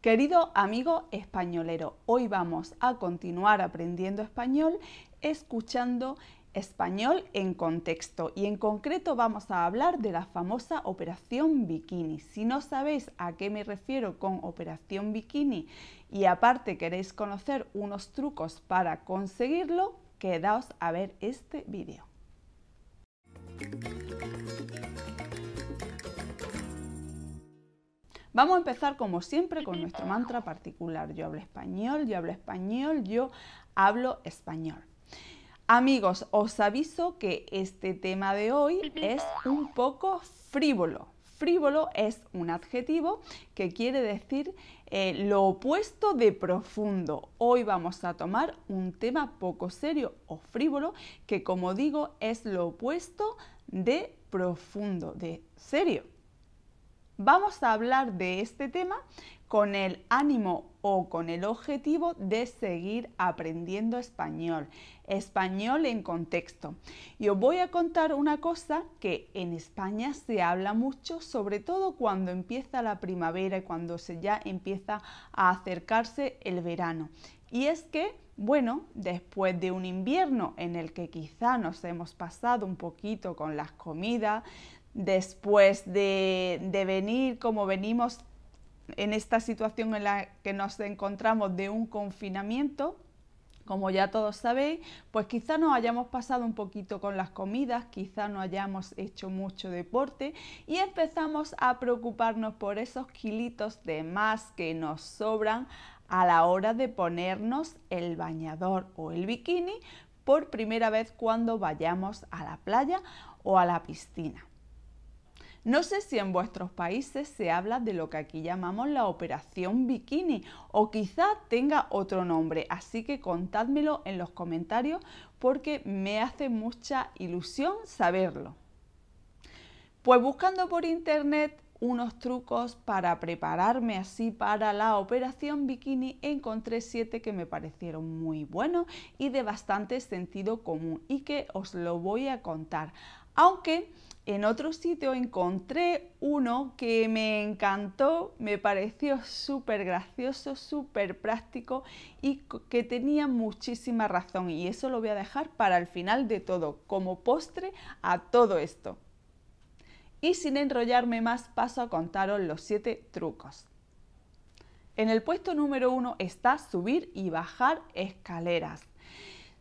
Querido amigo españolero, hoy vamos a continuar aprendiendo español escuchando español en contexto y en concreto vamos a hablar de la famosa operación bikini. Si no sabéis a qué me refiero con operación bikini y aparte queréis conocer unos trucos para conseguirlo, quedaos a ver este vídeo. Vamos a empezar como siempre con nuestro mantra particular. Yo hablo español, yo hablo español, yo hablo español. Amigos, os aviso que este tema de hoy es un poco frívolo. Frívolo es un adjetivo que quiere decir eh, lo opuesto de profundo. Hoy vamos a tomar un tema poco serio o frívolo que como digo es lo opuesto de profundo, de serio. Vamos a hablar de este tema con el ánimo o con el objetivo de seguir aprendiendo español, español en contexto. Y os voy a contar una cosa que en España se habla mucho, sobre todo cuando empieza la primavera y cuando se ya empieza a acercarse el verano. Y es que, bueno, después de un invierno en el que quizá nos hemos pasado un poquito con las comidas, después de, venir como venimos en esta situación en la que nos encontramos de un confinamiento, como ya todos sabéis, pues quizá nos hayamos pasado un poquito con las comidas, quizá no hayamos hecho mucho deporte y empezamos a preocuparnos por esos kilitos de más que nos sobran a la hora de ponernos el bañador o el bikini por primera vez cuando vayamos a la playa o a la piscina. No sé si en vuestros países se habla de lo que aquí llamamos la operación bikini o quizá tenga otro nombre, así que contádmelo en los comentarios porque me hace mucha ilusión saberlo. Pues buscando por internet unos trucos para prepararme así para la operación bikini, encontré siete que me parecieron muy buenos y de bastante sentido común y que os lo voy a contar. Aunque en otro sitio encontré uno que me encantó, me pareció súper gracioso, súper práctico y que tenía muchísima razón. Y eso lo voy a dejar para el final de todo, como postre a todo esto. Y sin enrollarme más, paso a contaros los siete trucos. En el puesto número uno está subir y bajar escaleras.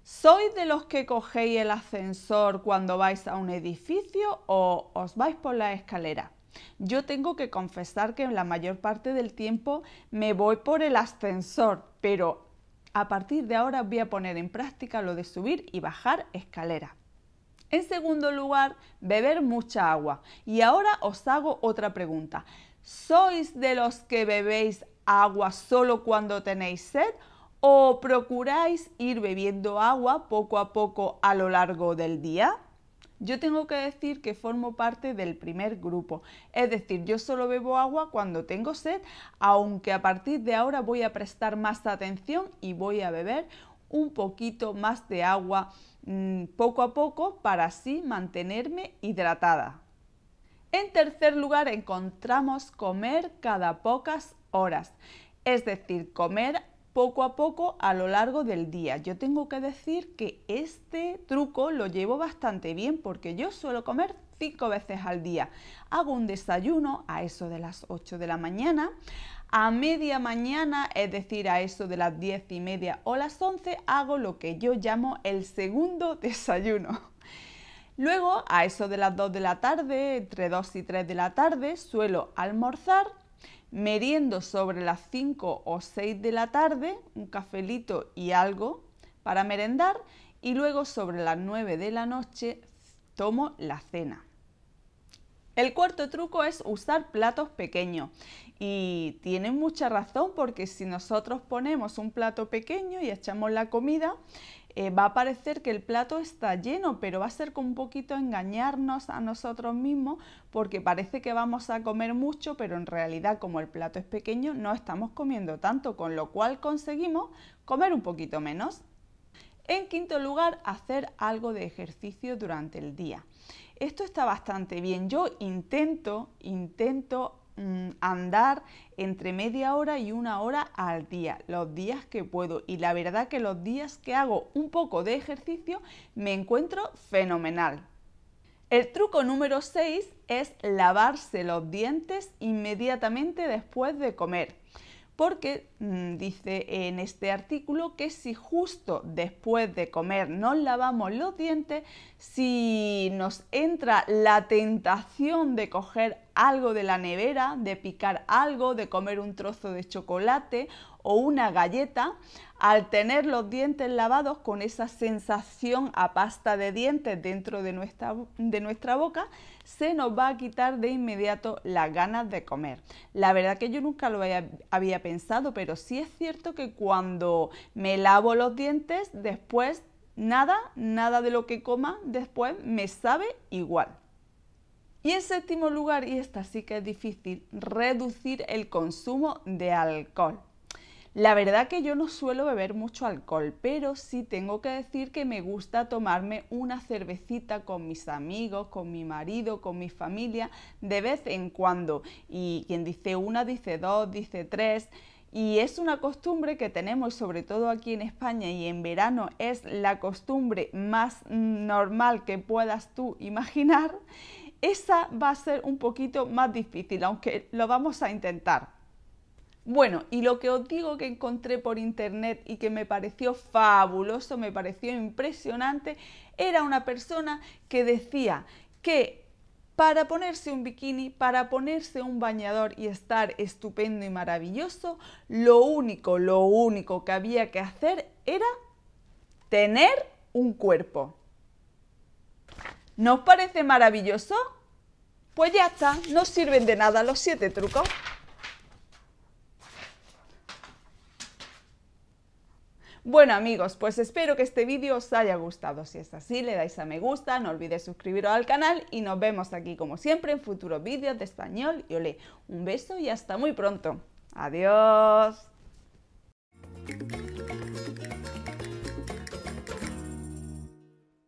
¿Sois de los que cogéis el ascensor cuando vais a un edificio o os vais por la escalera? Yo tengo que confesar que en la mayor parte del tiempo me voy por el ascensor, pero a partir de ahora voy a poner en práctica lo de subir y bajar escalera. En segundo lugar, beber mucha agua. Y ahora os hago otra pregunta. ¿Sois de los que bebéis agua solo cuando tenéis sed ¿O procuráis ir bebiendo agua poco a poco a lo largo del día? Yo tengo que decir que formo parte del primer grupo, es decir, yo solo bebo agua cuando tengo sed, aunque a partir de ahora voy a prestar más atención y voy a beber un poquito más de agua mm, poco a poco para así mantenerme hidratada. En tercer lugar encontramos comer cada pocas horas, es decir, comer poco a poco a lo largo del día. Yo tengo que decir que este truco lo llevo bastante bien porque yo suelo comer cinco veces al día. Hago un desayuno a eso de las 8 de la mañana, a media mañana, es decir, a eso de las 10 y media o las 11, hago lo que yo llamo el segundo desayuno. Luego, a eso de las 2 de la tarde, entre 2 y 3 de la tarde, suelo almorzar meriendo sobre las 5 o 6 de la tarde, un cafelito y algo para merendar, y luego sobre las 9 de la noche tomo la cena. El cuarto truco es usar platos pequeños. Y tienen mucha razón porque si nosotros ponemos un plato pequeño y echamos la comida, eh, va a parecer que el plato está lleno, pero va a ser con un poquito engañarnos a nosotros mismos porque parece que vamos a comer mucho, pero en realidad como el plato es pequeño no estamos comiendo tanto, con lo cual conseguimos comer un poquito menos. En quinto lugar, hacer algo de ejercicio durante el día. Esto está bastante bien. Yo intento, intento mm, andar entre media hora y una hora al día, los días que puedo. Y la verdad que los días que hago un poco de ejercicio me encuentro fenomenal. El truco número 6 es lavarse los dientes inmediatamente después de comer porque mm, dice en este artículo que si justo después de comer nos lavamos los dientes, si nos entra la tentación de coger algo de la nevera, de picar algo, de comer un trozo de chocolate o una galleta, al tener los dientes lavados con esa sensación a pasta de dientes dentro de nuestra, de nuestra boca, se nos va a quitar de inmediato las ganas de comer. La verdad que yo nunca lo había, había pensado, pero sí es cierto que cuando me lavo los dientes, después nada, nada de lo que coma después me sabe igual. Y en séptimo lugar, y esta sí que es difícil, reducir el consumo de alcohol. La verdad que yo no suelo beber mucho alcohol, pero sí tengo que decir que me gusta tomarme una cervecita con mis amigos, con mi marido, con mi familia, de vez en cuando. Y quien dice una, dice dos, dice tres. Y es una costumbre que tenemos, sobre todo aquí en España y en verano, es la costumbre más normal que puedas tú imaginar. Esa va a ser un poquito más difícil, aunque lo vamos a intentar. Bueno, y lo que os digo que encontré por internet y que me pareció fabuloso, me pareció impresionante, era una persona que decía que para ponerse un bikini, para ponerse un bañador y estar estupendo y maravilloso, lo único, lo único que había que hacer era tener un cuerpo. ¿No os parece maravilloso? Pues ya está, no sirven de nada los siete trucos. Bueno amigos, pues espero que este vídeo os haya gustado. Si es así, le dais a me gusta, no olvidéis suscribiros al canal y nos vemos aquí como siempre en futuros vídeos de español y olé. Un beso y hasta muy pronto. Adiós.